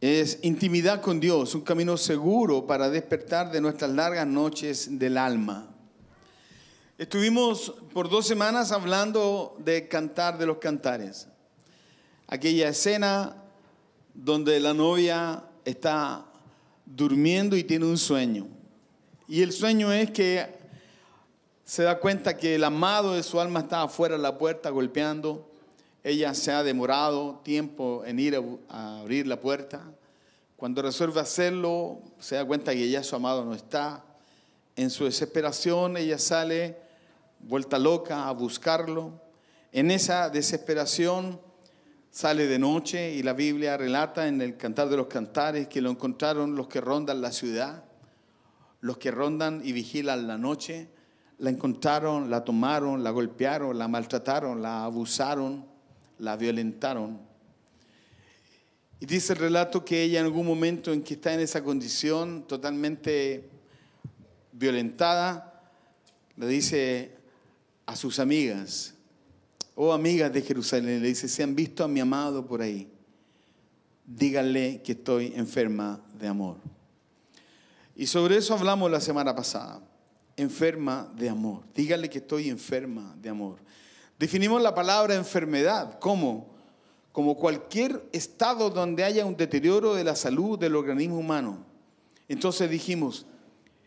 Es intimidad con Dios, un camino seguro para despertar de nuestras largas noches del alma. Estuvimos por dos semanas hablando de cantar de los cantares. Aquella escena donde la novia está durmiendo y tiene un sueño. Y el sueño es que se da cuenta que el amado de su alma está afuera de la puerta golpeando ella se ha demorado tiempo en ir a, abrir la puerta. Cuando resuelve hacerlo, se da cuenta que ya su amado no está. En su desesperación, ella sale vuelta loca a buscarlo. En esa desesperación, sale de noche y la Biblia relata en el Cantar de los Cantares que lo encontraron los que rondan la ciudad, los que rondan y vigilan la noche. La encontraron, la tomaron, la golpearon, la maltrataron, la abusaron la violentaron. Y dice el relato que ella en algún momento en que está en esa condición totalmente violentada, le dice a sus amigas, oh amigas de Jerusalén, le dice, se han visto a mi amado por ahí, díganle que estoy enferma de amor. Y sobre eso hablamos la semana pasada, enferma de amor, díganle que estoy enferma de amor. Definimos la palabra enfermedad como como cualquier estado donde haya un deterioro de la salud del organismo humano. Entonces dijimos,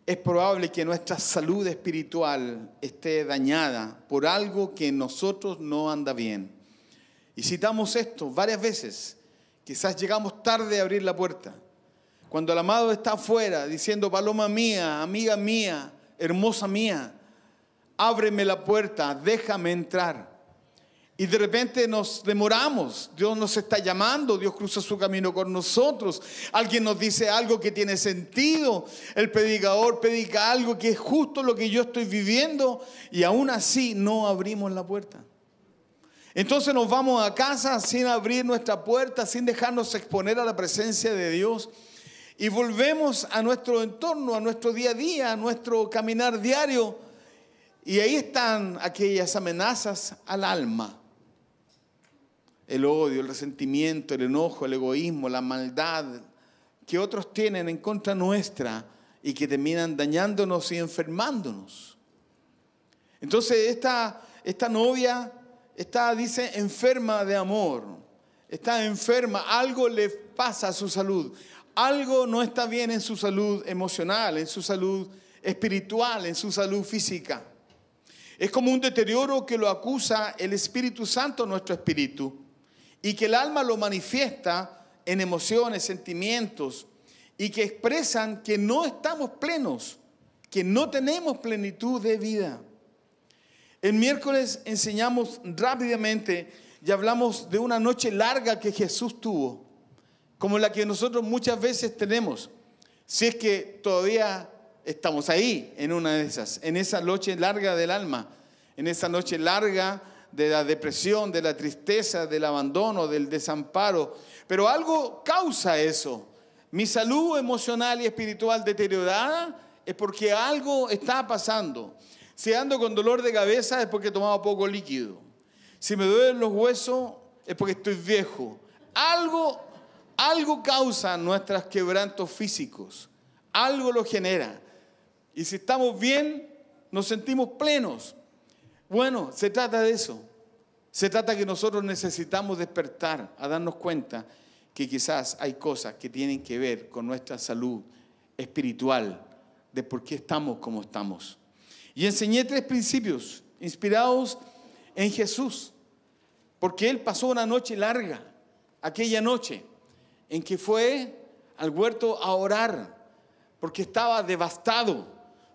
es probable que nuestra salud espiritual esté dañada por algo que en nosotros no anda bien. Y citamos esto varias veces. Quizás llegamos tarde a abrir la puerta. Cuando el amado está afuera diciendo, paloma mía, amiga mía, hermosa mía, ábreme la puerta, déjame entrar. Y de repente nos demoramos, Dios nos está llamando, Dios cruza su camino con nosotros, alguien nos dice algo que tiene sentido, el predicador predica algo que es justo lo que yo estoy viviendo y aún así no abrimos la puerta. Entonces nos vamos a casa sin abrir nuestra puerta, sin dejarnos exponer a la presencia de Dios y volvemos a nuestro entorno, a nuestro día a día, a nuestro caminar diario y ahí están aquellas amenazas al alma. El odio, el resentimiento, el enojo, el egoísmo, la maldad que otros tienen en contra nuestra y que terminan dañándonos y enfermándonos. Entonces esta, esta novia está, dice, enferma de amor, está enferma, algo le pasa a su salud, algo no está bien en su salud emocional, en su salud espiritual, en su salud física. Es como un deterioro que lo acusa el Espíritu Santo, nuestro espíritu, y que el alma lo manifiesta en emociones, sentimientos, y que expresan que no estamos plenos, que no tenemos plenitud de vida. El miércoles enseñamos rápidamente y hablamos de una noche larga que Jesús tuvo, como la que nosotros muchas veces tenemos, si es que todavía estamos ahí en una de esas, en esa noche larga del alma, en esa noche larga de la depresión, de la tristeza, del abandono, del desamparo. Pero algo causa eso. Mi salud emocional y espiritual deteriorada es porque algo está pasando. Si ando con dolor de cabeza es porque he tomado poco líquido. Si me duelen los huesos es porque estoy viejo. Algo, algo causa nuestros quebrantos físicos. Algo lo genera. Y si estamos bien, nos sentimos plenos. Bueno, se trata de eso. Se trata que nosotros necesitamos despertar a darnos cuenta que quizás hay cosas que tienen que ver con nuestra salud espiritual, de por qué estamos como estamos. Y enseñé tres principios inspirados en Jesús, porque Él pasó una noche larga, aquella noche en que fue al huerto a orar, porque estaba devastado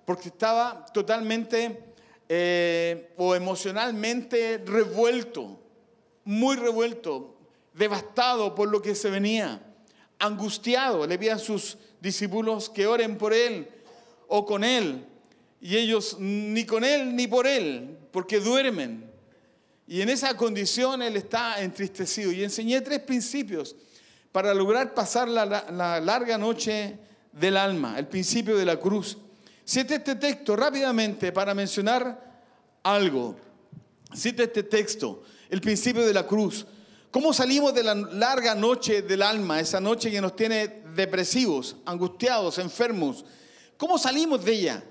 porque estaba totalmente eh, o emocionalmente revuelto, muy revuelto, devastado por lo que se venía, angustiado. Le pide a sus discípulos que oren por él o con él. Y ellos ni con él ni por él, porque duermen. Y en esa condición él está entristecido. Y enseñé tres principios para lograr pasar la larga noche del alma. El principio de la cruz, Cite este texto rápidamente para mencionar algo. Cite este texto, el principio de la cruz. ¿Cómo salimos de la larga noche del alma, esa noche que nos tiene depresivos, angustiados, enfermos? ¿Cómo salimos de ella?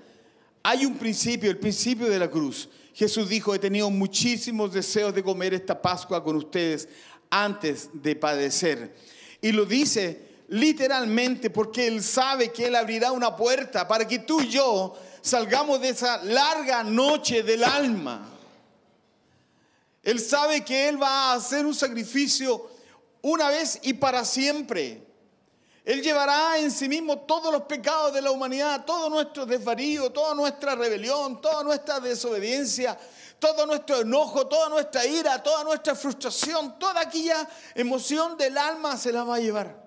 Hay un principio, el principio de la cruz. Jesús dijo, he tenido muchísimos deseos de comer esta Pascua con ustedes antes de padecer. Y lo dice literalmente porque Él sabe que Él abrirá una puerta para que tú y yo salgamos de esa larga noche del alma. Él sabe que Él va a hacer un sacrificio una vez y para siempre. Él llevará en sí mismo todos los pecados de la humanidad, todo nuestro desvarío, toda nuestra rebelión, toda nuestra desobediencia, todo nuestro enojo, toda nuestra ira, toda nuestra frustración, toda aquella emoción del alma se la va a llevar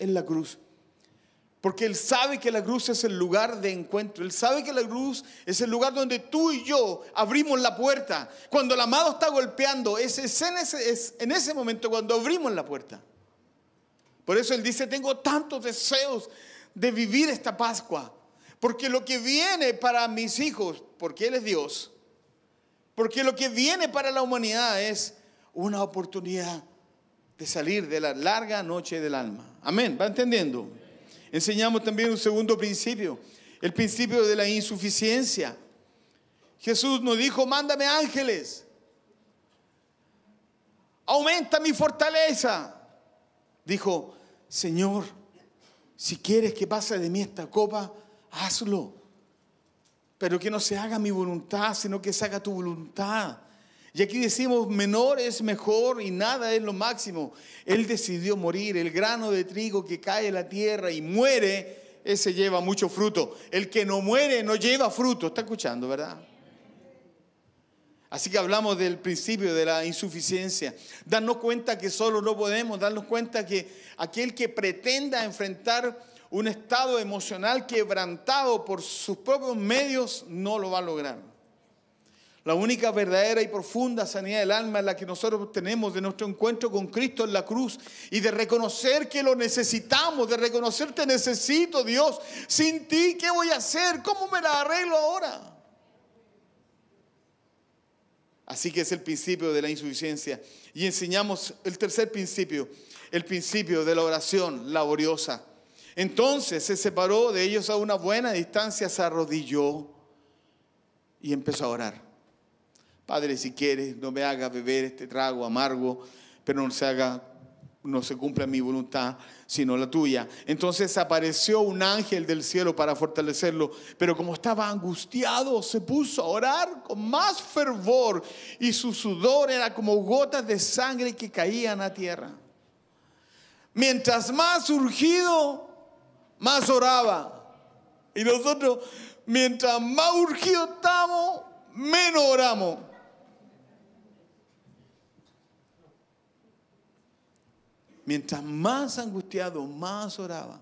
en la cruz. Porque Él sabe que la cruz es el lugar de encuentro. Él sabe que la cruz es el lugar donde tú y yo abrimos la puerta. Cuando el amado está golpeando, es, en, ese, es en ese momento cuando abrimos la puerta. Por eso Él dice, tengo tantos deseos de vivir esta Pascua. Porque lo que viene para mis hijos, porque Él es Dios, porque lo que viene para la humanidad es una oportunidad de salir de la larga noche del alma. Amén, ¿va entendiendo? Enseñamos también un segundo principio, el principio de la insuficiencia. Jesús nos dijo, mándame ángeles, aumenta mi fortaleza. Dijo, Señor, si quieres que pase de mí esta copa, hazlo. Pero que no se haga mi voluntad, sino que se haga tu voluntad. Y aquí decimos, menor es mejor y nada es lo máximo. Él decidió morir, el grano de trigo que cae en la tierra y muere, ese lleva mucho fruto. El que no muere no lleva fruto, está escuchando, ¿verdad? Así que hablamos del principio de la insuficiencia. Darnos cuenta que solo no podemos, darnos cuenta que aquel que pretenda enfrentar un estado emocional quebrantado por sus propios medios no lo va a lograr. La única verdadera y profunda sanidad del alma es la que nosotros tenemos de nuestro encuentro con Cristo en la cruz y de reconocer que lo necesitamos, de reconocer te necesito Dios. Sin ti, ¿qué voy a hacer? ¿Cómo me la arreglo ahora? Así que es el principio de la insuficiencia. Y enseñamos el tercer principio, el principio de la oración laboriosa. Entonces se separó de ellos a una buena distancia, se arrodilló y empezó a orar. Padre, si quieres, no me hagas beber este trago amargo, pero no se haga no se cumpla mi voluntad, sino la tuya. Entonces apareció un ángel del cielo para fortalecerlo, pero como estaba angustiado, se puso a orar con más fervor y su sudor era como gotas de sangre que caían a tierra. Mientras más urgido, más oraba. Y nosotros, mientras más urgido estamos, menos oramos. Mientras más angustiado, más oraba.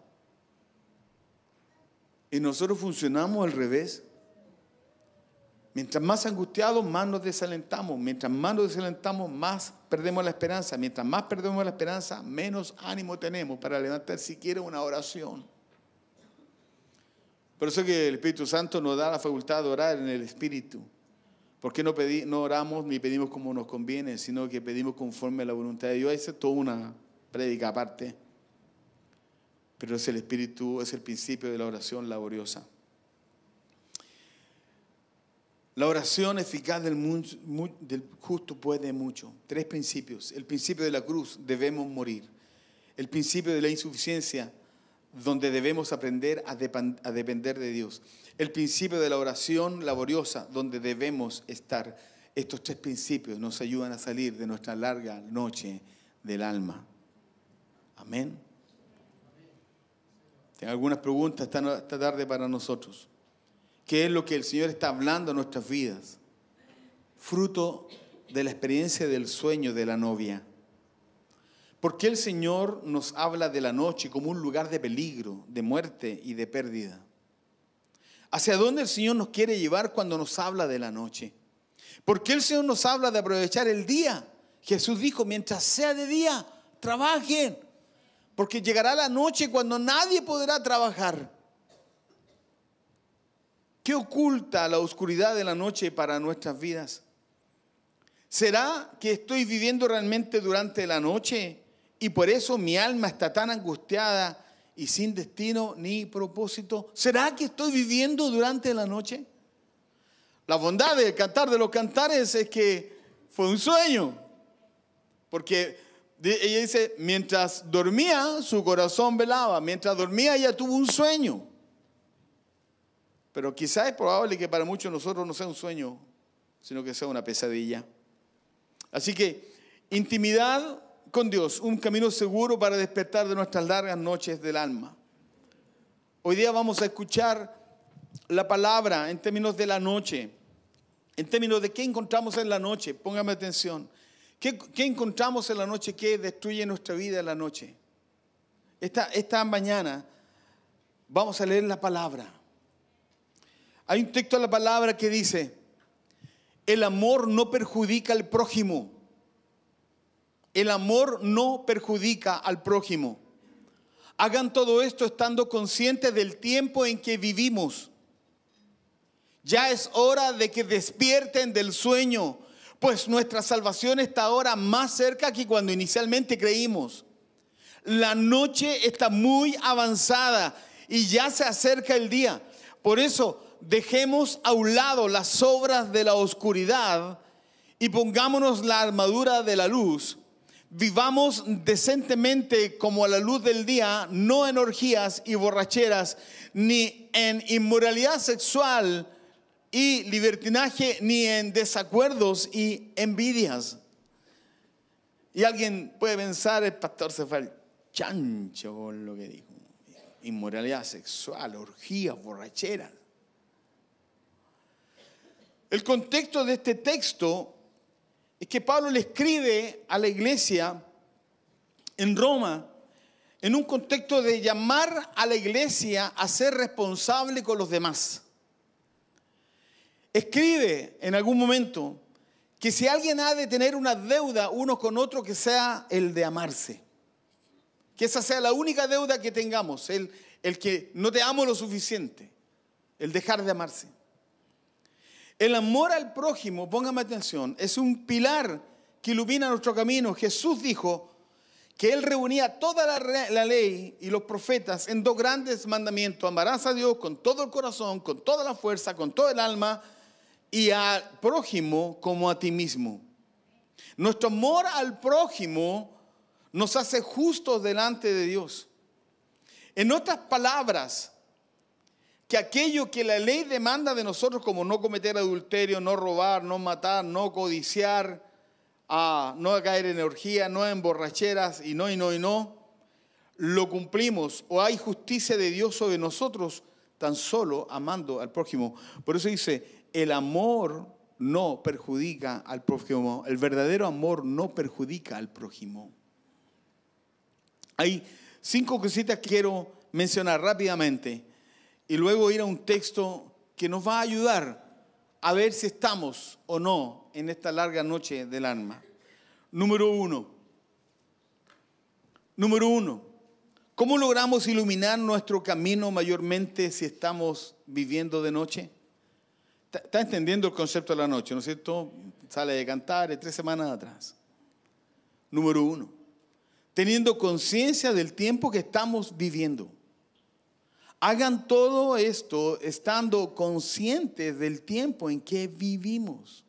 Y nosotros funcionamos al revés. Mientras más angustiados, más nos desalentamos. Mientras más nos desalentamos, más perdemos la esperanza. Mientras más perdemos la esperanza, menos ánimo tenemos para levantar siquiera una oración. Por eso que el Espíritu Santo nos da la facultad de orar en el Espíritu. Porque no, pedí, no oramos ni pedimos como nos conviene, sino que pedimos conforme a la voluntad de Dios? Esa es toda una prédica aparte, pero es el espíritu, es el principio de la oración laboriosa. La oración eficaz del, del justo puede mucho. Tres principios. El principio de la cruz, debemos morir. El principio de la insuficiencia, donde debemos aprender a depender de Dios. El principio de la oración laboriosa, donde debemos estar. Estos tres principios nos ayudan a salir de nuestra larga noche del alma. Amén. Tengo algunas preguntas esta tarde para nosotros. ¿Qué es lo que el Señor está hablando en nuestras vidas? Fruto de la experiencia del sueño de la novia. ¿Por qué el Señor nos habla de la noche como un lugar de peligro, de muerte y de pérdida? ¿Hacia dónde el Señor nos quiere llevar cuando nos habla de la noche? ¿Por qué el Señor nos habla de aprovechar el día? Jesús dijo, mientras sea de día, trabajen porque llegará la noche cuando nadie podrá trabajar. ¿Qué oculta la oscuridad de la noche para nuestras vidas? ¿Será que estoy viviendo realmente durante la noche y por eso mi alma está tan angustiada y sin destino ni propósito? ¿Será que estoy viviendo durante la noche? La bondad del cantar de los cantares es que fue un sueño, porque ella dice, mientras dormía, su corazón velaba. Mientras dormía, ella tuvo un sueño. Pero quizás es probable que para muchos de nosotros no sea un sueño, sino que sea una pesadilla. Así que intimidad con Dios, un camino seguro para despertar de nuestras largas noches del alma. Hoy día vamos a escuchar la palabra en términos de la noche, en términos de qué encontramos en la noche. Póngame atención. ¿Qué, encontramos en la noche que destruye nuestra vida en la noche? Esta, esta mañana vamos a leer la palabra. Hay un texto de la palabra que dice, el amor no perjudica al prójimo. El amor no perjudica al prójimo. Hagan todo esto estando conscientes del tiempo en que vivimos. Ya es hora de que despierten del sueño pues nuestra salvación está ahora más cerca que cuando inicialmente creímos. La noche está muy avanzada y ya se acerca el día. Por eso dejemos a un lado las obras de la oscuridad y pongámonos la armadura de la luz. Vivamos decentemente como a la luz del día, no en orgías y borracheras, ni en inmoralidad sexual, y libertinaje ni en desacuerdos y envidias. Y alguien puede pensar, el pastor se fue al chancho con lo que dijo. Inmoralidad sexual, orgías, borracheras. El contexto de este texto es que Pablo le escribe a la iglesia en Roma en un contexto de llamar a la iglesia a ser responsable con los demás escribe en algún momento que si alguien ha de tener una deuda uno con otro, que sea el de amarse. Que esa sea la única deuda que tengamos, el, el que no te amo lo suficiente, el dejar de amarse. El amor al prójimo, póngame atención, es un pilar que ilumina nuestro camino. Jesús dijo que Él reunía toda la, la, ley y los profetas en dos grandes mandamientos. Amarás a Dios con todo el corazón, con toda la fuerza, con todo el alma y al prójimo como a ti mismo. Nuestro amor al prójimo nos hace justos delante de Dios. En otras palabras, que aquello que la ley demanda de nosotros, como no cometer adulterio, no robar, no matar, no codiciar, ah, no caer en orgía, no en borracheras y no y no y no, lo cumplimos o hay justicia de Dios sobre nosotros tan solo amando al prójimo. Por eso dice, el amor no perjudica al prójimo, el verdadero amor no perjudica al prójimo. Hay cinco cositas que quiero mencionar rápidamente y luego ir a un texto que nos va a ayudar a ver si estamos o no en esta larga noche del alma. Número uno. Número uno. ¿Cómo logramos iluminar nuestro camino mayormente si estamos viviendo de noche? Está entendiendo el concepto de la noche, ¿no es cierto? Sale de cantar tres semanas atrás. Número uno, teniendo conciencia del tiempo que estamos viviendo. Hagan todo esto estando conscientes del tiempo en que vivimos.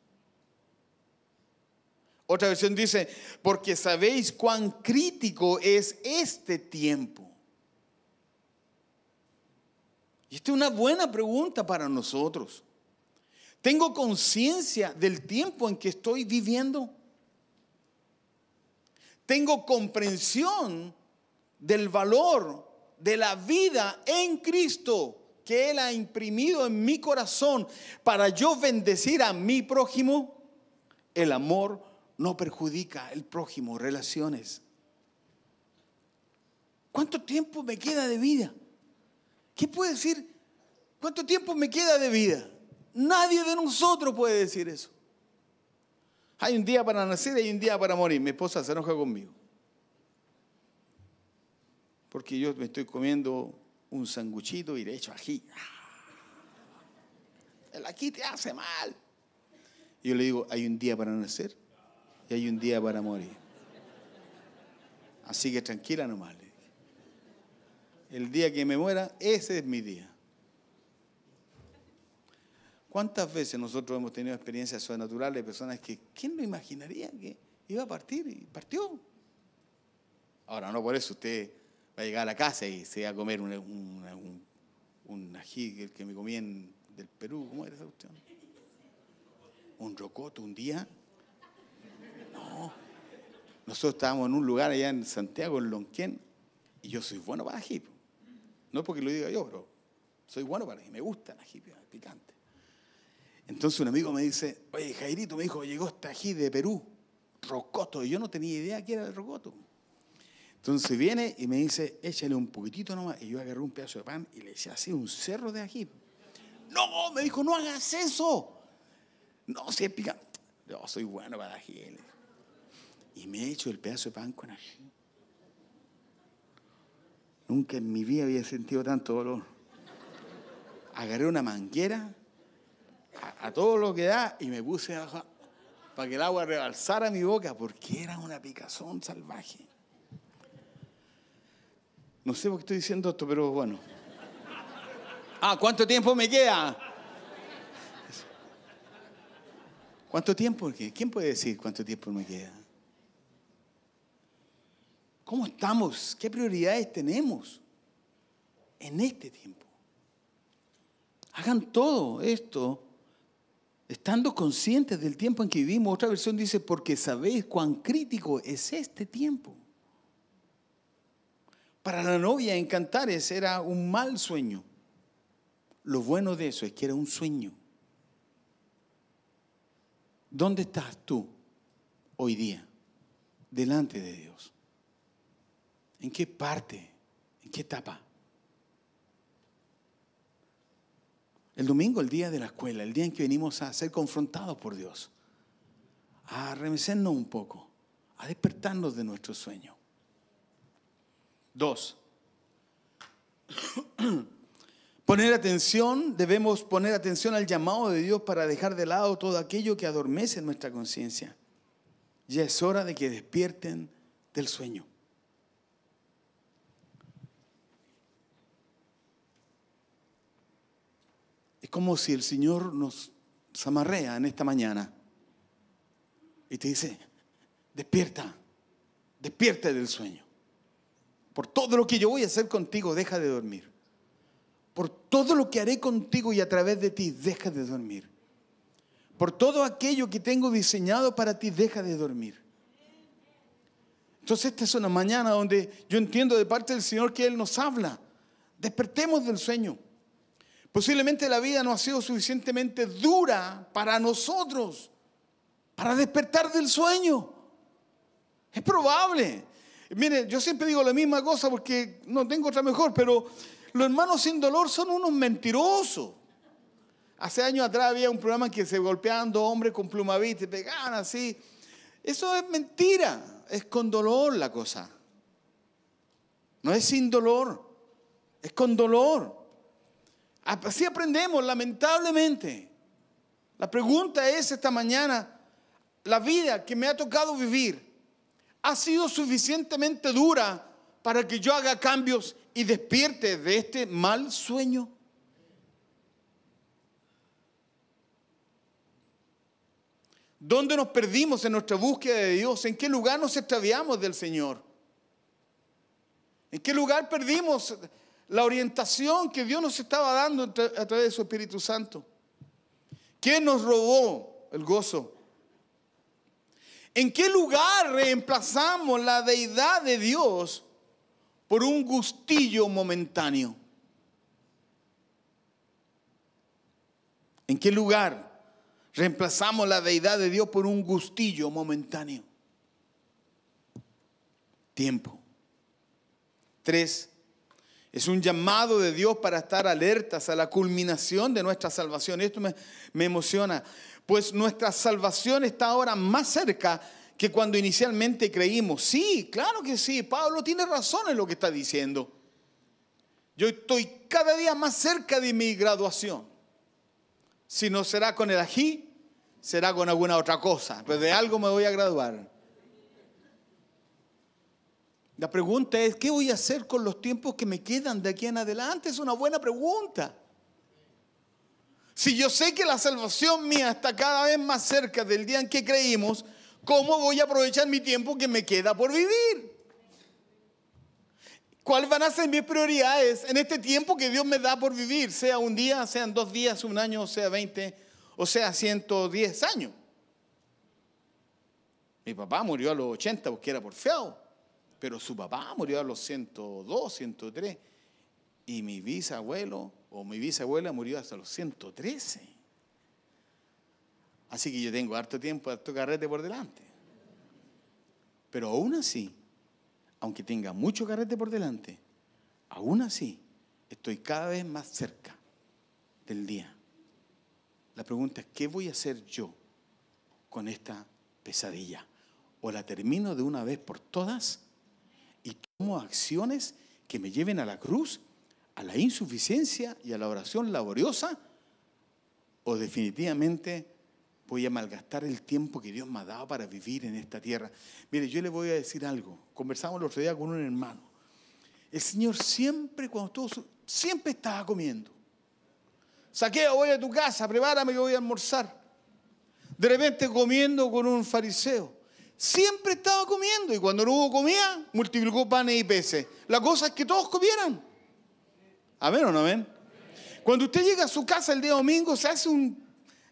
Otra versión dice, porque sabéis cuán crítico es este tiempo. Y esta es una buena pregunta para nosotros. Tengo conciencia del tiempo en que estoy viviendo. Tengo comprensión del valor de la vida en Cristo que Él ha imprimido en mi corazón para yo bendecir a mi prójimo. El amor no perjudica el prójimo, relaciones. ¿Cuánto tiempo me queda de vida? ¿Qué puede decir? ¿Cuánto tiempo me queda de vida? Nadie de nosotros puede decir eso. Hay un día para nacer y hay un día para morir. Mi esposa se enoja conmigo. Porque yo me estoy comiendo un sanguchito y le echo ají. Ah. El aquí te hace mal. yo le digo, hay un día para nacer y hay un día para morir. Así que tranquila nomás. El día que me muera, ese es mi día. ¿Cuántas veces nosotros hemos tenido experiencias sobrenaturales de personas que, ¿quién lo imaginaría que iba a partir? Y partió. Ahora, no por eso usted va a llegar a la casa y se va a comer un, ají que me comían del Perú. ¿Cómo era esa cuestión? Un rocoto un día. No. Nosotros estábamos en un lugar allá en Santiago, en Lonquén, y yo soy bueno para ají. No es porque lo diga yo, pero soy bueno para ají. Me gusta el ají picante. Entonces un amigo me dice, oye, Jairito, me dijo, llegó este ají de Perú, rocoto, y yo no tenía idea que era el rocoto. Entonces viene y me dice, échale un poquitito nomás, y yo agarré un pedazo de pan y le eché así un cerro de ají. No, me dijo, no hagas eso. No, si es picante. Yo soy bueno para ají. Y me he hecho el pedazo de pan con ají. Nunca en mi vida había sentido tanto dolor. Agarré una manguera a, todo lo que da y me puse para que el agua rebalsara mi boca porque era una picazón salvaje. No sé por qué estoy diciendo esto, pero bueno. Ah, ¿cuánto tiempo me queda? ¿Cuánto tiempo? ¿Quién puede decir cuánto tiempo me queda? ¿Cómo estamos? ¿Qué prioridades tenemos en este tiempo? Hagan todo esto Estando conscientes del tiempo en que vivimos, otra versión dice, porque sabéis cuán crítico es este tiempo. Para la novia en Cantares era un mal sueño. Lo bueno de eso es que era un sueño. ¿Dónde estás tú hoy día delante de Dios? ¿En qué parte? ¿En qué etapa? El domingo, el día de la escuela, el día en que venimos a ser confrontados por Dios, a remecernos un poco, a despertarnos de nuestro sueño. Dos, poner atención, debemos poner atención al llamado de Dios para dejar de lado todo aquello que adormece nuestra conciencia. Ya es hora de que despierten del sueño. como si el Señor nos amarrea en esta mañana y te dice, despierta, despierta del sueño. Por todo lo que yo voy a hacer contigo, deja de dormir. Por todo lo que haré contigo y a través de ti, deja de dormir. Por todo aquello que tengo diseñado para ti, deja de dormir. Entonces esta es una mañana donde yo entiendo de parte del Señor que Él nos habla. Despertemos del sueño. Posiblemente la vida no ha sido suficientemente dura para nosotros, para despertar del sueño. Es probable. Mire, yo siempre digo la misma cosa porque no tengo otra mejor, pero los hermanos sin dolor son unos mentirosos. Hace años atrás había un programa en que se golpeaban dos hombres con plumavit, pegaban así. Eso es mentira, es con dolor la cosa. No es sin dolor, es con dolor. Así aprendemos, lamentablemente. La pregunta es esta mañana, ¿la vida que me ha tocado vivir ha sido suficientemente dura para que yo haga cambios y despierte de este mal sueño? ¿Dónde nos perdimos en nuestra búsqueda de Dios? ¿En qué lugar nos extraviamos del Señor? ¿En qué lugar perdimos la orientación que Dios nos estaba dando a través de su Espíritu Santo. ¿Quién nos robó el gozo? ¿En qué lugar reemplazamos la deidad de Dios por un gustillo momentáneo? ¿En qué lugar reemplazamos la deidad de Dios por un gustillo momentáneo? Tiempo. Tres, es un llamado de Dios para estar alertas a la culminación de nuestra salvación. Esto me, emociona, pues nuestra salvación está ahora más cerca que cuando inicialmente creímos. Sí, claro que sí, Pablo tiene razón en lo que está diciendo. Yo estoy cada día más cerca de mi graduación. Si no será con el ají, será con alguna otra cosa, pero de algo me voy a graduar. La pregunta es, ¿qué voy a hacer con los tiempos que me quedan de aquí en adelante? Es una buena pregunta. Si yo sé que la salvación mía está cada vez más cerca del día en que creímos, ¿cómo voy a aprovechar mi tiempo que me queda por vivir? ¿Cuáles van a ser mis prioridades en este tiempo que Dios me da por vivir? Sea un día, sean dos días, un año, sea 20 o sea 110 años. Mi papá murió a los 80 porque era porfiado pero su papá murió a los 102, 103, y mi bisabuelo o mi bisabuela murió hasta los 113. Así que yo tengo harto tiempo, harto carrete por delante. Pero aún así, aunque tenga mucho carrete por delante, aún así estoy cada vez más cerca del día. La pregunta es, ¿qué voy a hacer yo con esta pesadilla? ¿O la termino de una vez por todas? como acciones que me lleven a la cruz, a la insuficiencia y a la oración laboriosa, o definitivamente voy a malgastar el tiempo que Dios me ha dado para vivir en esta tierra. Mire, yo le voy a decir algo. Conversamos el otro día con un hermano. El Señor siempre, cuando estuvo, siempre estaba comiendo. Saqueo, voy a tu casa, prepárame que voy a almorzar. De repente comiendo con un fariseo siempre estaba comiendo y cuando no hubo comida, multiplicó panes y peces. La cosa es que todos comieran. ¿Amén o no amén? Cuando usted llega a su casa el día domingo, se hace un...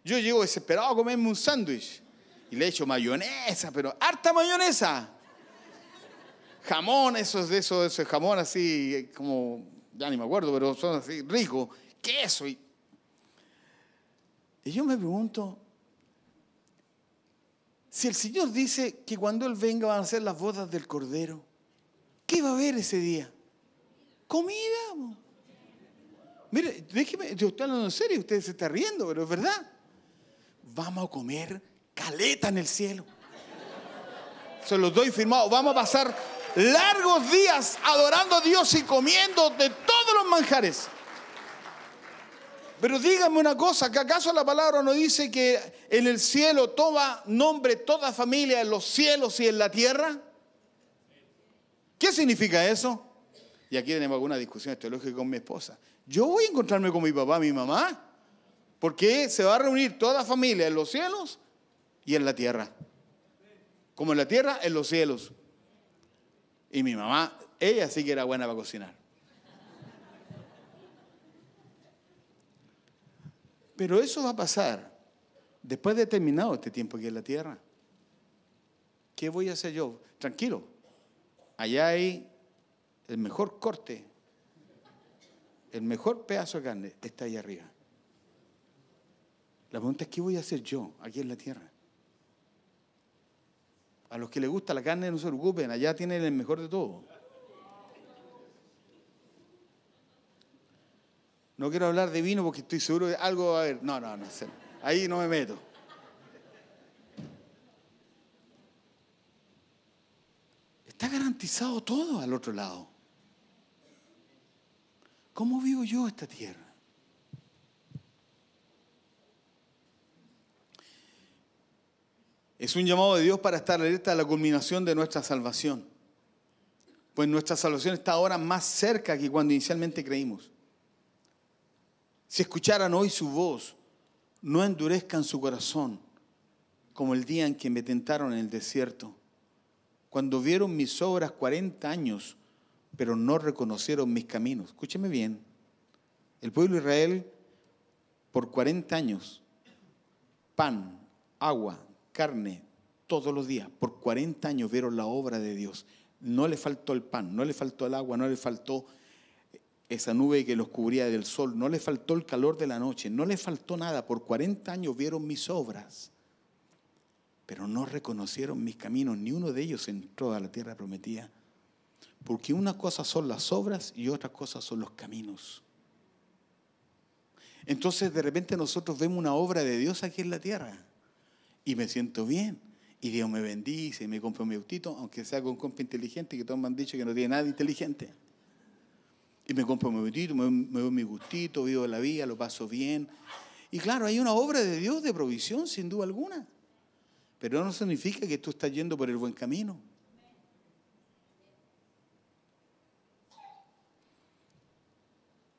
Yo llego desesperado a comerme un sándwich y le echo mayonesa, pero harta mayonesa. Jamón, Eso de eso es jamón así eh, como, ya ni me acuerdo, pero son así ricos. Queso. y yo me pregunto, si el Señor dice que cuando Él venga van a ser las bodas del Cordero, ¿qué va a haber ese día? Comida. Mire, déjeme, yo estoy hablando en serio, usted se está riendo, pero es verdad. Vamos a comer caleta en el cielo. Se los doy firmado. Vamos a pasar largos días adorando a Dios y comiendo de todos los manjares. Pero dígame una cosa, que acaso la palabra no dice que en el cielo toma nombre toda familia en los cielos y en la tierra? ¿Qué significa eso? Y aquí tenemos alguna discusión teológica con mi esposa. Yo voy a encontrarme con mi papá, mi mamá, porque se va a reunir toda familia en los cielos y en la tierra. Como en la tierra, en los cielos. Y mi mamá, ella sí que era buena para cocinar. Pero eso va a pasar después de terminado este tiempo aquí en la tierra. ¿Qué voy a hacer yo? Tranquilo, allá hay el mejor corte, el mejor pedazo de carne está ahí arriba. La pregunta es, ¿qué voy a hacer yo aquí en la tierra? A los que les gusta la carne no se preocupen, allá tienen el mejor de todo. No quiero hablar de vino porque estoy seguro de algo a ver, No, no, no. Ahí no me meto. Está garantizado todo al otro lado. ¿Cómo vivo yo esta tierra? Es un llamado de Dios para estar alerta a la culminación de nuestra salvación. Pues nuestra salvación está ahora más cerca que cuando inicialmente creímos. Si escucharan hoy su voz, no endurezcan su corazón como el día en que me tentaron en el desierto, cuando vieron mis obras 40 años, pero no reconocieron mis caminos. Escúcheme bien, el pueblo de Israel por 40 años, pan, agua, carne, todos los días, por 40 años vieron la obra de Dios. No le faltó el pan, no le faltó el agua, no le faltó esa nube que los cubría del sol, no le faltó el calor de la noche, no le faltó nada. Por 40 años vieron mis obras, pero no reconocieron mis caminos, ni uno de ellos entró a la tierra prometida. Porque una cosa son las obras y otra cosa son los caminos. Entonces de repente nosotros vemos una obra de Dios aquí en la tierra y me siento bien. Y Dios me bendice, y me compro mi autito, aunque sea con compra inteligente, que todos me han dicho que no tiene nada inteligente. Y me compro mi momentito, me, me doy mi gustito, vivo la vida, lo paso bien. Y claro, hay una obra de Dios de provisión, sin duda alguna. Pero no significa que tú estás yendo por el buen camino.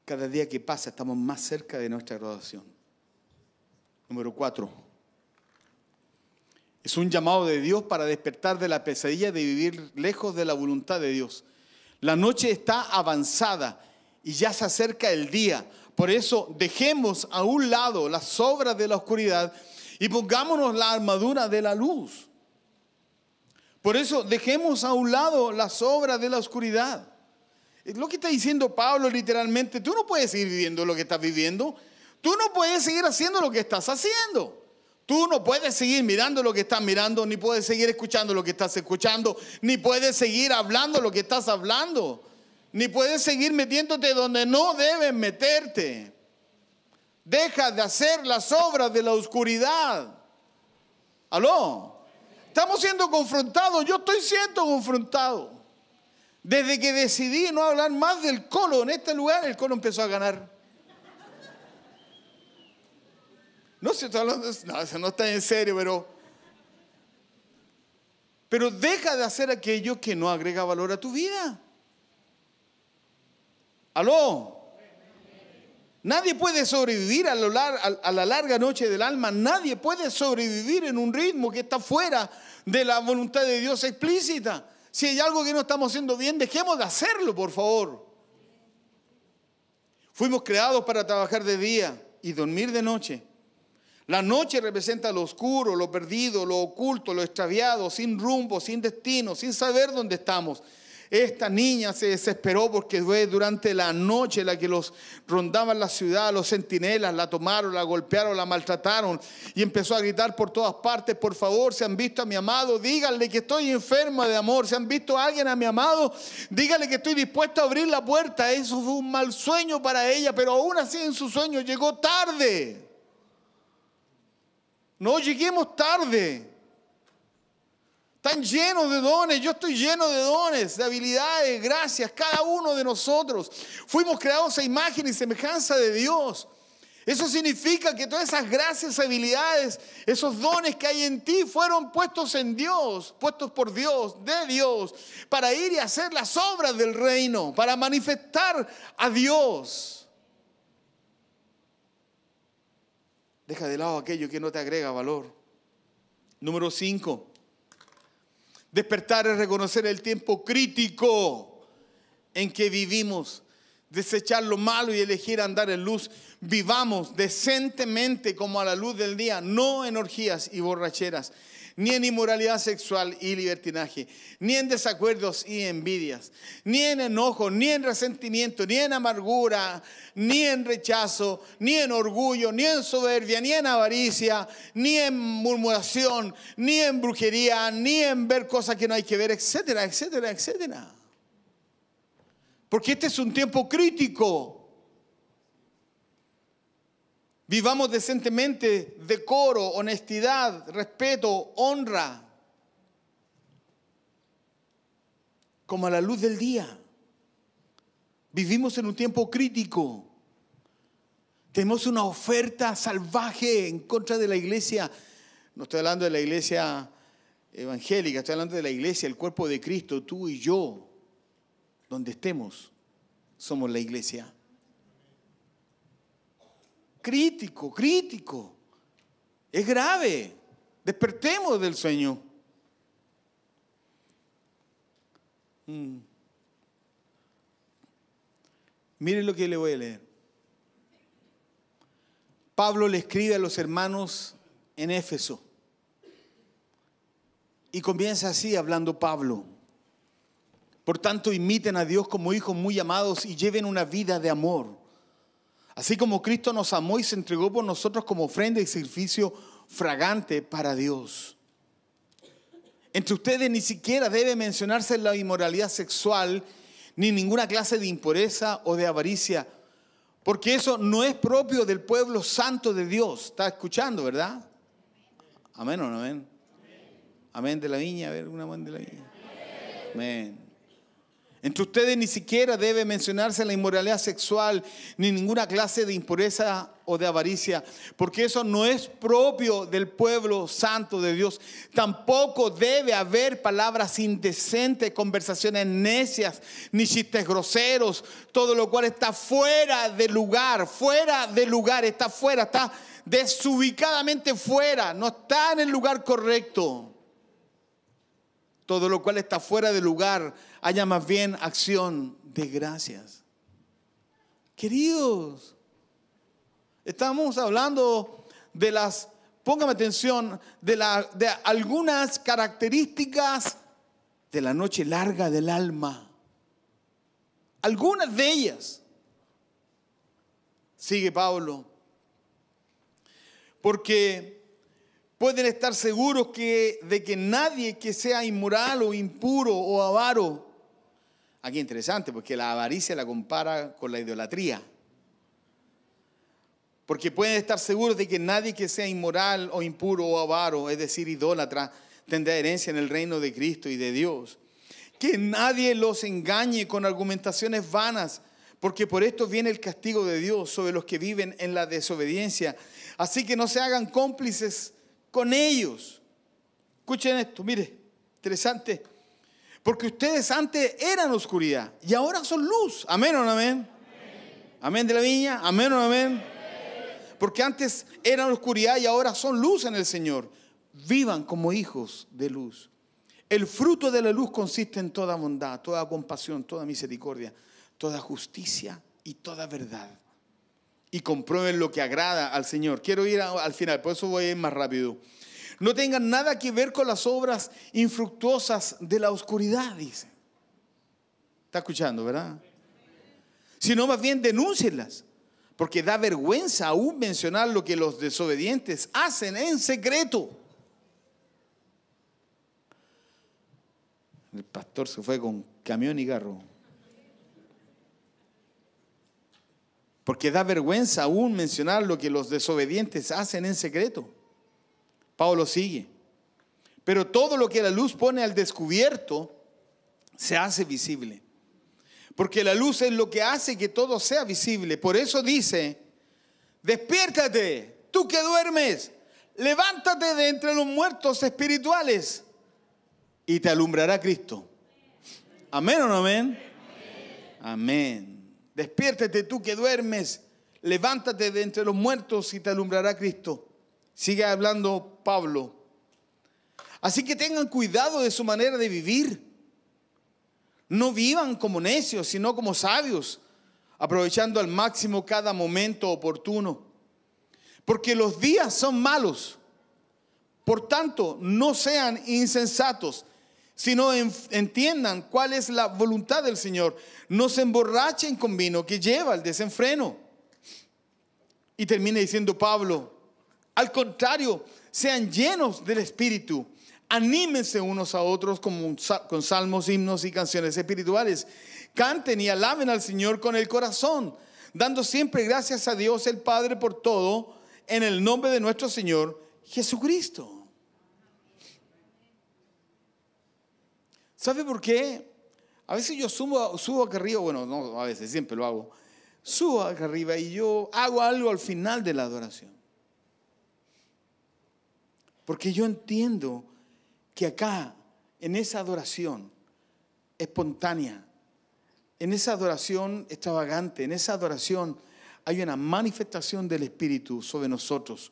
Cada día que pasa estamos más cerca de nuestra graduación. Número cuatro. Es un llamado de Dios para despertar de la pesadilla de vivir lejos de la voluntad de Dios. La noche está avanzada y ya se acerca el día. Por eso dejemos a un lado las obras de la oscuridad y pongámonos la armadura de la luz. Por eso dejemos a un lado las obras de la oscuridad. Lo que está diciendo Pablo literalmente, tú no puedes seguir viviendo lo que estás viviendo, tú no puedes seguir haciendo lo que estás haciendo. Tú no puedes seguir mirando lo que estás mirando, ni puedes seguir escuchando lo que estás escuchando, ni puedes seguir hablando lo que estás hablando, ni puedes seguir metiéndote donde no debes meterte. Deja de hacer las obras de la oscuridad. ¿Aló? Estamos siendo confrontados, yo estoy siendo confrontado. Desde que decidí no hablar más del colo en este lugar, el colo empezó a ganar. No, se no, no está en serio, pero. Pero deja de hacer aquello que no agrega valor a tu vida. Aló. Nadie puede sobrevivir a, a la larga noche del alma. Nadie puede sobrevivir en un ritmo que está fuera de la voluntad de Dios explícita. Si hay algo que no estamos haciendo bien, dejemos de hacerlo, por favor. Fuimos creados para trabajar de día y dormir de noche. La noche representa lo oscuro, lo perdido, lo oculto, lo extraviado, sin rumbo, sin destino, sin saber dónde estamos. Esta niña se desesperó porque fue durante la noche la que los rondaban la ciudad, los centinelas, la tomaron, la golpearon, la maltrataron y empezó a gritar por todas partes, por favor, se han visto a mi amado, díganle que estoy enferma de amor, si han visto a alguien a mi amado, díganle que estoy dispuesto a abrir la puerta. Eso fue un mal sueño para ella, pero aún así en su sueño llegó tarde. No lleguemos tarde. Están llenos de dones, yo estoy lleno de dones, de habilidades, gracias, cada uno de nosotros. Fuimos creados a imagen y semejanza de Dios. Eso significa que todas esas gracias, habilidades, esos dones que hay en ti fueron puestos en Dios, puestos por Dios, de Dios, para ir y hacer las obras del reino, para manifestar a Dios. Deja de lado aquello que no te agrega valor. Número 5. Despertar es reconocer el tiempo crítico en que vivimos. Desechar lo malo y elegir andar en luz. Vivamos decentemente como a la luz del día, no en orgías y borracheras, ni en inmoralidad sexual y libertinaje, ni en desacuerdos y envidias, ni en enojo, ni en resentimiento, ni en amargura, ni en rechazo, ni en orgullo, ni en soberbia, ni en avaricia, ni en murmuración, ni en brujería, ni en ver cosas que no hay que ver, etcétera, etcétera, etcétera. Porque este es un tiempo crítico. Vivamos decentemente, decoro, honestidad, respeto, honra, como a la luz del día. Vivimos en un tiempo crítico. Tenemos una oferta salvaje en contra de la iglesia. No estoy hablando de la iglesia evangélica, estoy hablando de la iglesia, el cuerpo de Cristo, tú y yo, donde estemos, somos la iglesia crítico, crítico. Es grave. Despertemos del sueño. Mm. Miren lo que le voy a leer. Pablo le escribe a los hermanos en Éfeso. Y comienza así hablando Pablo. Por tanto, imiten a Dios como hijos muy amados y lleven una vida de amor Así como Cristo nos amó y se entregó por nosotros como ofrenda y sacrificio fragante para Dios. Entre ustedes ni siquiera debe mencionarse la inmoralidad sexual, ni ninguna clase de impureza o de avaricia, porque eso no es propio del pueblo santo de Dios. ¿Está escuchando, verdad? Amén o no amén. Amén de la viña, a ver, una mano de la viña. Amén. Entre ustedes ni siquiera debe mencionarse la inmoralidad sexual, ni ninguna clase de impureza o de avaricia, porque eso no es propio del pueblo santo de Dios. Tampoco debe haber palabras indecentes, conversaciones necias, ni chistes groseros, todo lo cual está fuera de lugar, fuera de lugar, está fuera, está desubicadamente fuera, no está en el lugar correcto todo lo cual está fuera de lugar, haya más bien acción de gracias. Queridos, estamos hablando de las, póngame atención, de, algunas características de la noche larga del alma. Algunas de ellas. Sigue Pablo. Porque pueden estar seguros que, de que nadie que sea inmoral o impuro o avaro, aquí interesante, porque la avaricia la compara con la idolatría, porque pueden estar seguros de que nadie que sea inmoral o impuro o avaro, es decir, idólatra, tendrá herencia en el reino de Cristo y de Dios. Que nadie los engañe con argumentaciones vanas, porque por esto viene el castigo de Dios sobre los que viven en la desobediencia. Así que no se hagan cómplices con ellos. Escuchen esto, mire, interesante. Porque ustedes antes eran oscuridad y ahora son luz. Amén o amén. Amén, de la viña. Amén o amén. amén. Porque antes eran oscuridad y ahora son luz en el Señor. Vivan como hijos de luz. El fruto de la luz consiste en toda bondad, toda compasión, toda misericordia, toda justicia y toda verdad y comprueben lo que agrada al Señor. Quiero ir al final, por eso voy más rápido. No tengan nada que ver con las obras infructuosas de la oscuridad, dice. ¿Está escuchando, verdad? Sino más bien denúncienlas, porque da vergüenza aún mencionar lo que los desobedientes hacen en secreto. El pastor se fue con camión y carro. porque da vergüenza aún mencionar lo que los desobedientes hacen en secreto. Pablo sigue, pero todo lo que la luz pone al descubierto se hace visible, porque la luz es lo que hace que todo sea visible. Por eso dice, despiértate, tú que duermes, levántate de entre los muertos espirituales y te alumbrará Cristo. Amén o no amén. Amén. amén. Despiértate tú que duermes, levántate de entre los muertos y te alumbrará Cristo. Sigue hablando Pablo. Así que tengan cuidado de su manera de vivir. No vivan como necios, sino como sabios, aprovechando al máximo cada momento oportuno. Porque los días son malos. Por tanto, no sean insensatos, sino entiendan cuál es la voluntad del Señor. No se emborrachen con vino que lleva al desenfreno. Y termina diciendo Pablo, al contrario, sean llenos del Espíritu, anímense unos a otros con, con salmos, himnos y canciones espirituales, canten y alaben al Señor con el corazón, dando siempre gracias a Dios el Padre por todo, en el nombre de nuestro Señor Jesucristo. ¿Sabe por qué? A veces yo subo, subo acá arriba, bueno, no, a veces siempre lo hago. Subo acá arriba y yo hago algo al final de la adoración. Porque yo entiendo que acá, en esa adoración espontánea, en esa adoración extravagante, en esa adoración hay una manifestación del Espíritu sobre nosotros.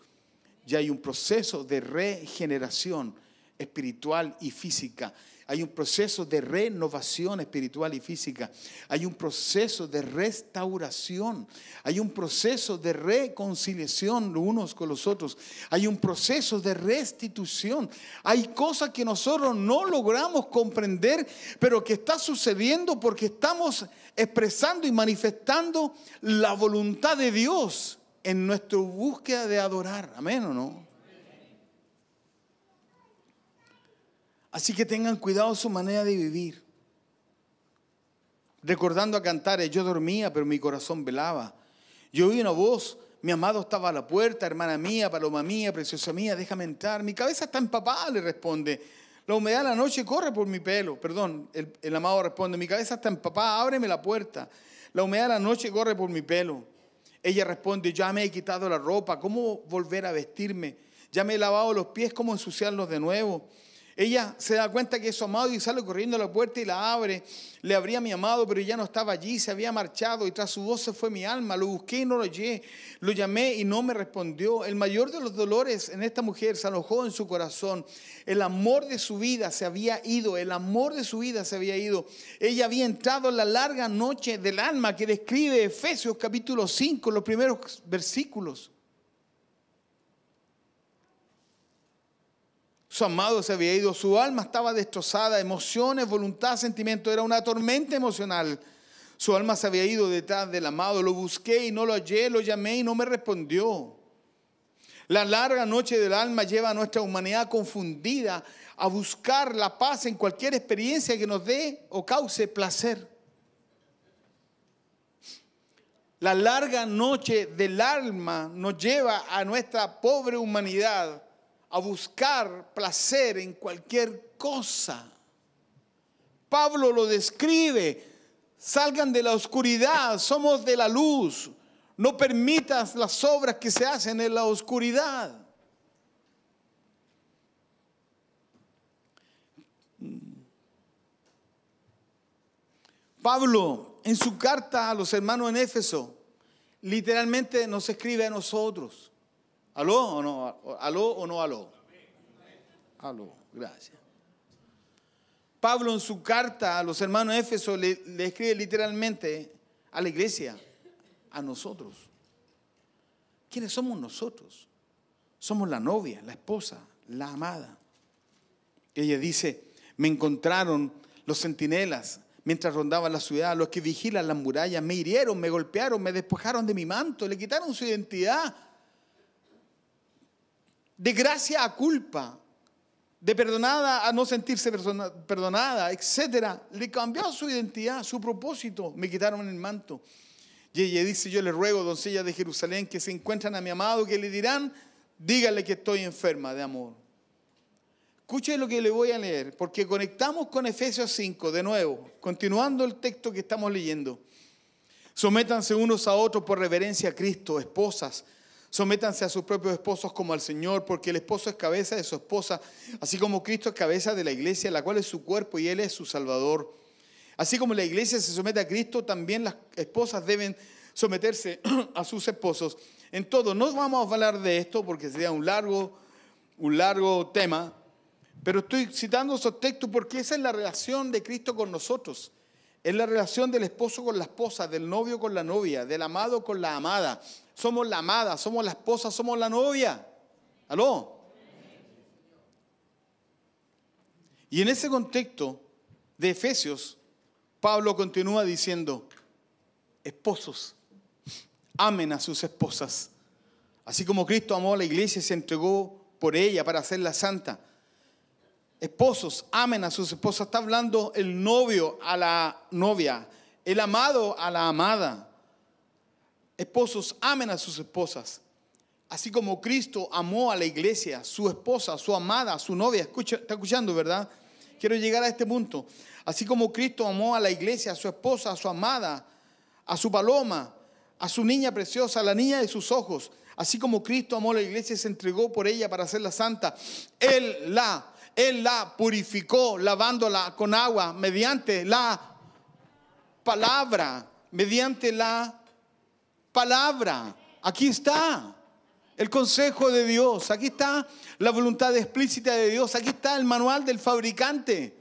Ya hay un proceso de regeneración espiritual y física hay un proceso de renovación espiritual y física. Hay un proceso de restauración. Hay un proceso de reconciliación unos con los otros. Hay un proceso de restitución. Hay cosas que nosotros no logramos comprender, pero que está sucediendo porque estamos expresando y manifestando la voluntad de Dios en nuestra búsqueda de adorar. Amén o no. Así que tengan cuidado su manera de vivir. Recordando a cantar, yo dormía, pero mi corazón velaba. Yo oí una voz, mi amado estaba a la puerta, hermana mía, paloma mía, preciosa mía, déjame entrar. Mi cabeza está empapada, le responde. La humedad de la noche corre por mi pelo. Perdón, el, el amado responde, mi cabeza está empapada, ábreme la puerta. La humedad de la noche corre por mi pelo. Ella responde, ya me he quitado la ropa, ¿cómo volver a vestirme? Ya me he lavado los pies, ¿cómo ensuciarlos de nuevo? Ella se da cuenta que es su amado y sale corriendo a la puerta y la abre. Le abría mi amado, pero ya no estaba allí, se había marchado y tras su voz se fue mi alma. Lo busqué y no lo hallé. Lo llamé y no me respondió. El mayor de los dolores en esta mujer se alojó en su corazón. El amor de su vida se había ido. El amor de su vida se había ido. Ella había entrado en la larga noche del alma que describe Efesios capítulo 5, los primeros versículos. Su amado se había ido, su alma estaba destrozada, emociones, voluntad, sentimiento, era una tormenta emocional. Su alma se había ido detrás del amado, lo busqué y no lo hallé, lo llamé y no me respondió. La larga noche del alma lleva a nuestra humanidad confundida a buscar la paz en cualquier experiencia que nos dé o cause placer. La larga noche del alma nos lleva a nuestra pobre humanidad a buscar placer en cualquier cosa. Pablo lo describe, salgan de la oscuridad, somos de la luz, no permitas las obras que se hacen en la oscuridad. Pablo, en su carta a los hermanos en Éfeso, literalmente nos escribe a nosotros. ¿Aló o no? ¿Aló o no aló? Aló, gracias. Pablo en su carta a los hermanos de Éfeso le, escribe literalmente a la iglesia, a nosotros. ¿Quiénes somos nosotros? Somos la novia, la esposa, la amada. Ella dice, me encontraron los centinelas mientras rondaba la ciudad, los que vigilan las murallas, me hirieron, me golpearon, me despojaron de mi manto, le quitaron su identidad, de gracia a culpa, de perdonada a no sentirse perdonada, etc. Le cambió su identidad, su propósito. Me quitaron el manto. Y dice, yo le ruego, doncellas de Jerusalén, que se encuentran a mi amado, que le dirán, dígale que estoy enferma de amor. Escuche lo que le voy a leer, porque conectamos con Efesios 5 de nuevo, continuando el texto que estamos leyendo. Sométanse unos a otros por reverencia a Cristo, esposas, Sométanse a sus propios esposos como al Señor, porque el esposo es cabeza de su esposa, así como Cristo es cabeza de la iglesia, la cual es su cuerpo y Él es su Salvador. Así como la iglesia se somete a Cristo, también las esposas deben someterse a sus esposos. En todo, no vamos a hablar de esto porque sería un largo, un largo tema, pero estoy citando esos textos porque esa es la relación de Cristo con nosotros. Es la relación del esposo con la esposa, del novio con la novia, del amado con la amada, somos la amada, somos la esposa, somos la novia. ¿Aló? Y en ese contexto de Efesios, Pablo continúa diciendo, esposos, amen a sus esposas, así como Cristo amó a la iglesia y se entregó por ella para hacerla santa. Esposos, amen a sus esposas. Está hablando el novio a la novia, el amado a la amada. Esposos, amen a sus esposas. Así como Cristo amó a la iglesia, su esposa, su amada, su novia. Escucha, está escuchando, ¿verdad? Quiero llegar a este punto. Así como Cristo amó a la iglesia, a su esposa, a su amada, a su paloma, a su niña preciosa, a la niña de sus ojos. Así como Cristo amó a la iglesia y se entregó por ella para hacerla santa. Él la, él la purificó lavándola con agua mediante la palabra, mediante la palabra. Aquí está el consejo de Dios, aquí está la voluntad explícita de Dios, aquí está el manual del fabricante.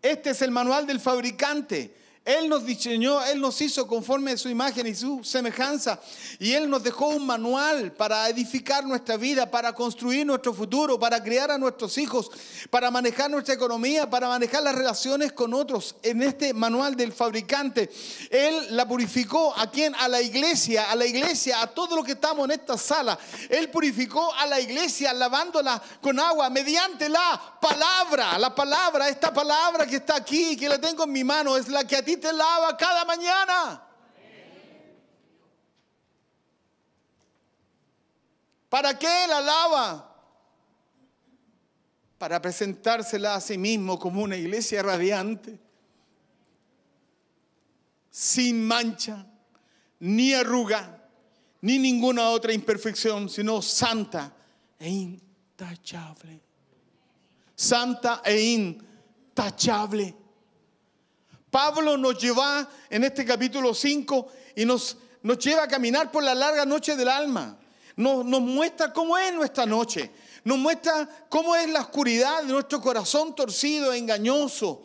Este es el manual del fabricante. Él nos diseñó, Él nos hizo conforme a su imagen y su semejanza. Y Él nos dejó un manual para edificar nuestra vida, para construir nuestro futuro, para criar a nuestros hijos, para manejar nuestra economía, para manejar las relaciones con otros. En este manual del fabricante, Él la purificó a quien? A la iglesia, a la iglesia, a todo lo que estamos en esta sala. Él purificó a la iglesia lavándola con agua mediante la palabra. La palabra, esta palabra que está aquí, que la tengo en mi mano, es la que a ti te lava cada mañana. ¿Para qué la lava? Para presentársela a sí mismo como una iglesia radiante, sin mancha, ni arruga, ni ninguna otra imperfección, sino santa e intachable. Santa e intachable. Pablo nos lleva en este capítulo 5 y nos, nos lleva a caminar por la larga noche del alma. Nos, nos muestra cómo es nuestra noche. Nos muestra cómo es la oscuridad de nuestro corazón torcido, engañoso.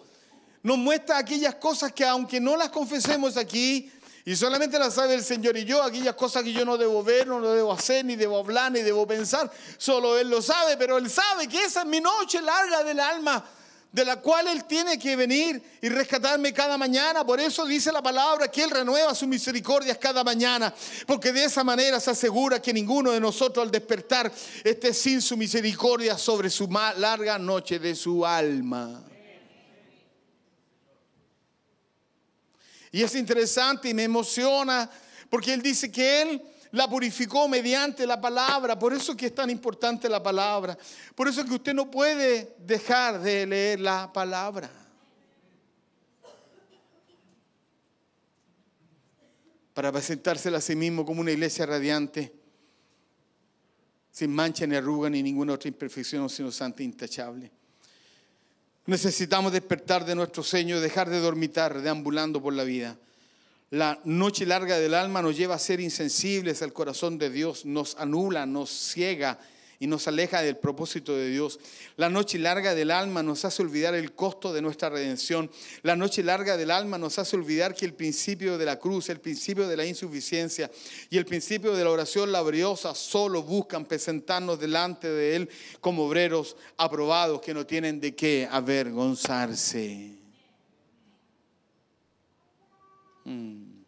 Nos muestra aquellas cosas que aunque no las confesemos aquí, y solamente las sabe el Señor y yo, aquellas cosas que yo no debo ver, no debo hacer, ni debo hablar, ni debo pensar. Solo Él lo sabe, pero Él sabe que esa es mi noche larga del alma de la cual Él tiene que venir y rescatarme cada mañana. Por eso dice la palabra que Él renueva sus misericordias cada mañana, porque de esa manera se asegura que ninguno de nosotros al despertar esté sin su misericordia sobre su larga noche de su alma. Y es interesante y me emociona porque Él dice que Él la purificó mediante la palabra. Por eso que es tan importante la palabra. Por eso que usted no puede dejar de leer la palabra. Para presentársela a sí mismo como una iglesia radiante, sin mancha ni arruga ni ninguna otra imperfección, sino santa e intachable. Necesitamos despertar de nuestro sueño, dejar de dormitar, deambulando por la vida la noche larga del alma nos lleva a ser insensibles al corazón de Dios, nos anula, nos ciega y nos aleja del propósito de Dios. La noche larga del alma nos hace olvidar el costo de nuestra redención. La noche larga del alma nos hace olvidar que el principio de la cruz, el principio de la insuficiencia y el principio de la oración laboriosa solo buscan presentarnos delante de Él como obreros aprobados que no tienen de qué avergonzarse. Mm.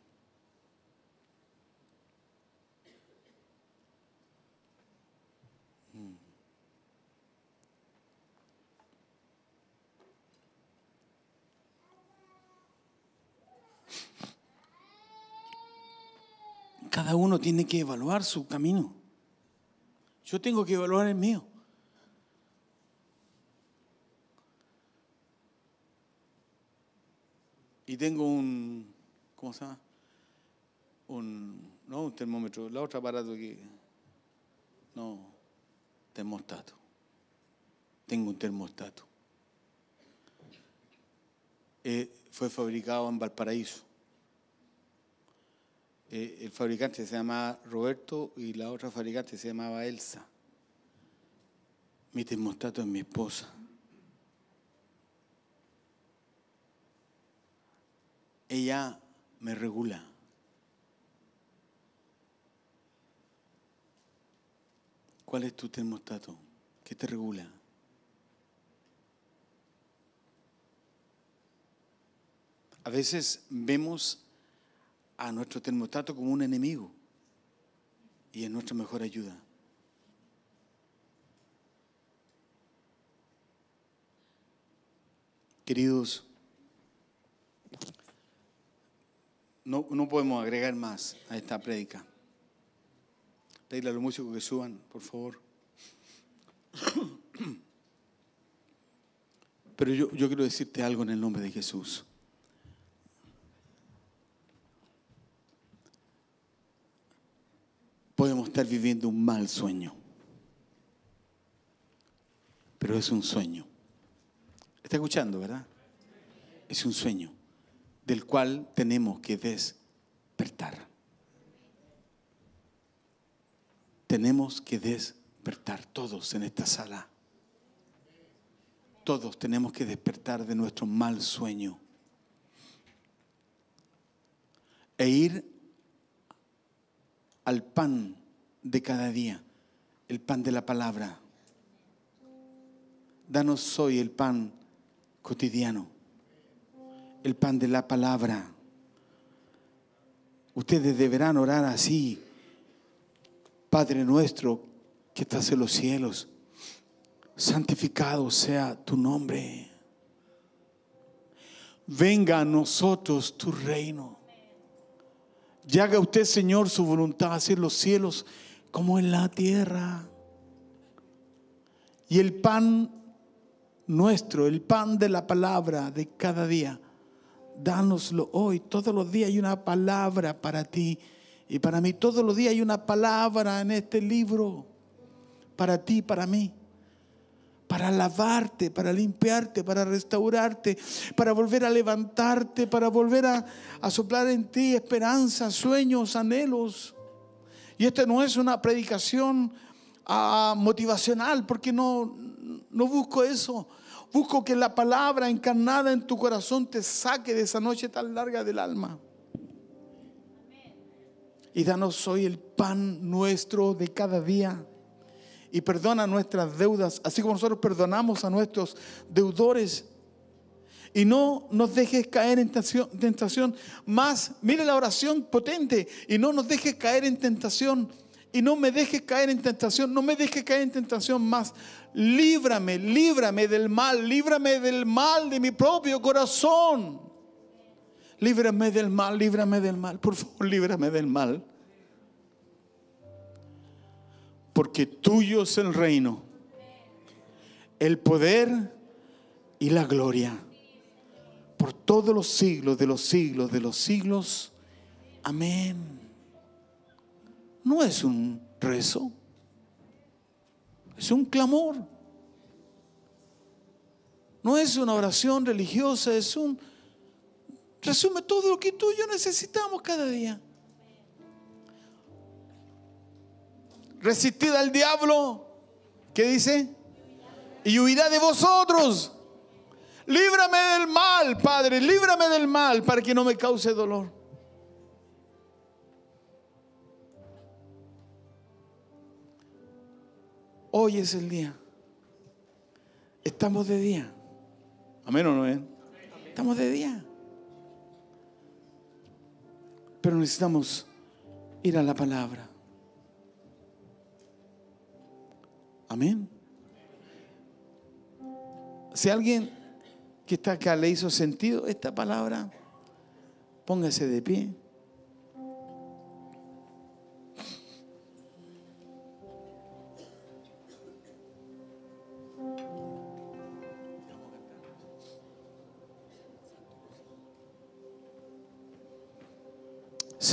Cada uno tiene que evaluar su camino. Yo tengo que evaluar el mío. Y tengo un, ¿cómo se Un, termómetro, la otra aparato que, no, termostato. Tengo un termostato. Eh, fue fabricado en Valparaíso. Eh, el fabricante se llamaba Roberto y la otra fabricante se llamaba Elsa. Mi termostato es mi esposa. Ella me regula. ¿Cuál es tu termostato? ¿Qué te regula? A veces vemos a nuestro termostato como un enemigo y es nuestra mejor ayuda. Queridos, no, no podemos agregar más a esta prédica. Pedirle a los músicos que suban, por favor. Pero yo quiero decirte algo en el nombre de Jesús. Podemos estar viviendo un mal sueño, pero es un sueño. ¿Está escuchando, verdad? Es un sueño del cual tenemos que despertar. Tenemos que despertar todos en esta sala. Todos tenemos que despertar de nuestro mal sueño e ir al pan de cada día, el pan de la palabra. Danos hoy el pan cotidiano el pan de la palabra. Ustedes deberán orar así. Padre nuestro que estás en los cielos, santificado sea tu nombre. Venga a nosotros tu reino. Y haga usted, Señor, su voluntad, así en los cielos como en la tierra. Y el pan nuestro, el pan de la palabra de cada día, Dánoslo hoy. Todos los días hay una palabra para ti. Y para mí, todos los días hay una palabra en este libro. Para ti, para mí. Para lavarte, para limpiarte, para restaurarte, para volver a levantarte, para volver a, soplar en ti esperanzas, sueños, anhelos. Y esta no es una predicación ah, motivacional, porque no, no busco eso. Busco que la palabra encarnada en tu corazón te saque de esa noche tan larga del alma. Y danos hoy el pan nuestro de cada día. Y perdona nuestras deudas, así como nosotros perdonamos a nuestros deudores. Y no nos dejes caer en tentación. Más, mire la oración potente. Y no nos dejes caer en tentación y no me dejes caer en tentación, no me dejes caer en tentación más. Líbrame, líbrame del mal, líbrame del mal de mi propio corazón. Líbrame del mal, líbrame del mal, por favor, líbrame del mal. Porque tuyo es el reino, el poder y la gloria por todos los siglos de los siglos de los siglos. Amén no es un rezo, es un clamor. No es una oración religiosa, es un... Resume todo lo que tú y yo necesitamos cada día. Resistid al diablo, ¿qué dice? Y huirá de vosotros. Líbrame del mal, Padre, líbrame del mal para que no me cause dolor. Hoy es el día. Estamos de día. Amén o no es. Eh. Estamos de día. Pero necesitamos ir a la palabra. Amén. Si alguien que está acá le hizo sentido esta palabra, póngase de pie.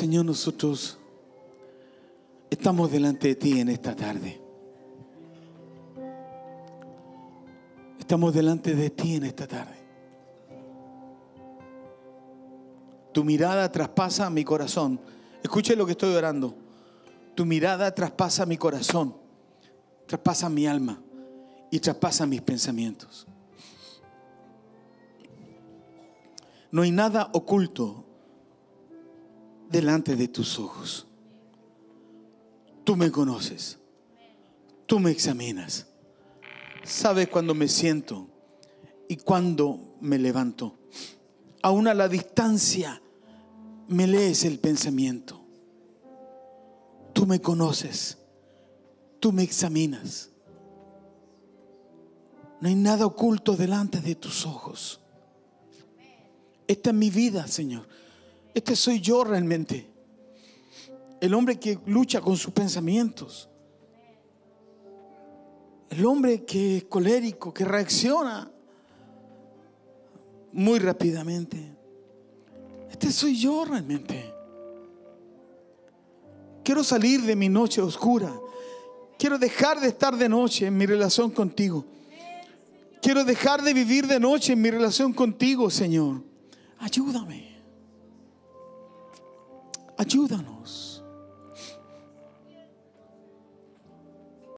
Señor, nosotros estamos delante de ti en esta tarde. Estamos delante de ti en esta tarde. Tu mirada traspasa mi corazón. Escuche lo que estoy orando. Tu mirada traspasa mi corazón, traspasa mi alma y traspasa mis pensamientos. No hay nada oculto delante de tus ojos. Tú me conoces. Tú me examinas. Sabes cuando me siento y cuando me levanto. Aún a la distancia me lees el pensamiento. Tú me conoces. Tú me examinas. No hay nada oculto delante de tus ojos. Esta es mi vida, Señor. Este soy yo realmente. El hombre que lucha con sus pensamientos. El hombre que es colérico, que reacciona muy rápidamente. Este soy yo realmente. Quiero salir de mi noche oscura. Quiero dejar de estar de noche en mi relación contigo. Quiero dejar de vivir de noche en mi relación contigo, Señor. Ayúdame ayúdanos